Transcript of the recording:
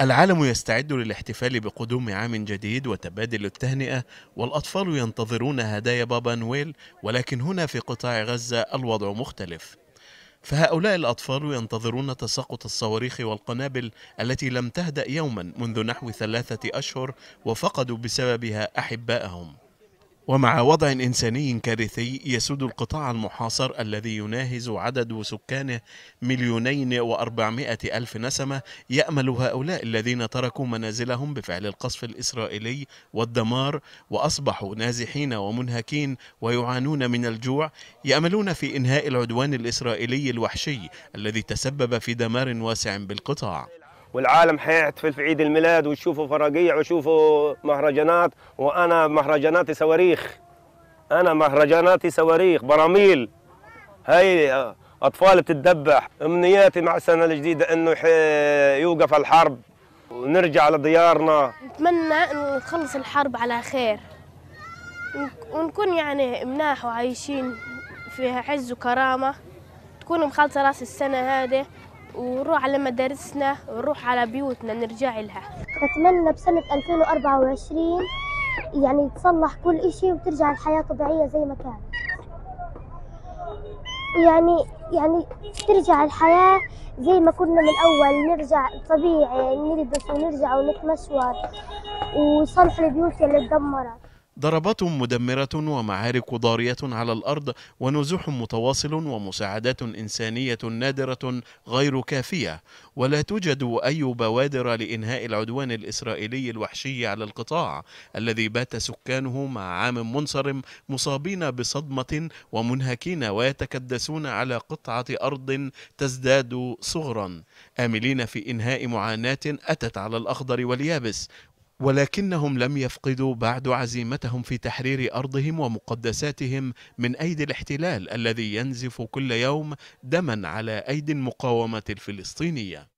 العالم يستعد للاحتفال بقدوم عام جديد وتبادل التهنئة والأطفال ينتظرون هدايا بابا نويل ولكن هنا في قطاع غزة الوضع مختلف فهؤلاء الأطفال ينتظرون تساقط الصواريخ والقنابل التي لم تهدأ يوما منذ نحو ثلاثة أشهر وفقدوا بسببها أحباءهم ومع وضع إنساني كارثي يسود القطاع المحاصر الذي يناهز عدد سكانه مليونين وأربعمائة ألف نسمة يأمل هؤلاء الذين تركوا منازلهم بفعل القصف الإسرائيلي والدمار وأصبحوا نازحين ومنهكين ويعانون من الجوع يأملون في إنهاء العدوان الإسرائيلي الوحشي الذي تسبب في دمار واسع بالقطاع والعالم حيحتفل في عيد الميلاد ويشوفوا فراقيع ويشوفوا مهرجانات وانا مهرجاناتي صواريخ انا مهرجاناتي صواريخ براميل هاي اطفال بتتذبح امنياتي مع السنه الجديده انه يوقف الحرب ونرجع لديارنا نتمنى انه تخلص الحرب على خير ونكون يعني مناح وعايشين في عز وكرامه تكون مخلصه راس السنه هذه ونروح على مدارسنا ونروح على بيوتنا نرجع لها أتمنى بسنة 2024 يعني يتصلح كل شيء وترجع الحياة طبيعية زي ما كانت يعني يعني ترجع الحياة زي ما كنا من أول نرجع طبيعي نلبس ونرجع ونتمشور وصلح البيوت اللي اتدمرت ضربات مدمرة ومعارك ضارية على الأرض ونزوح متواصل ومساعدات إنسانية نادرة غير كافية ولا توجد أي بوادر لإنهاء العدوان الإسرائيلي الوحشي على القطاع الذي بات سكانه مع عام منصرم مصابين بصدمة ومنهكين ويتكدسون على قطعة أرض تزداد صغرا آملين في إنهاء معاناة أتت على الأخضر واليابس ولكنهم لم يفقدوا بعد عزيمتهم في تحرير ارضهم ومقدساتهم من ايدي الاحتلال الذي ينزف كل يوم دما على ايدي المقاومه الفلسطينيه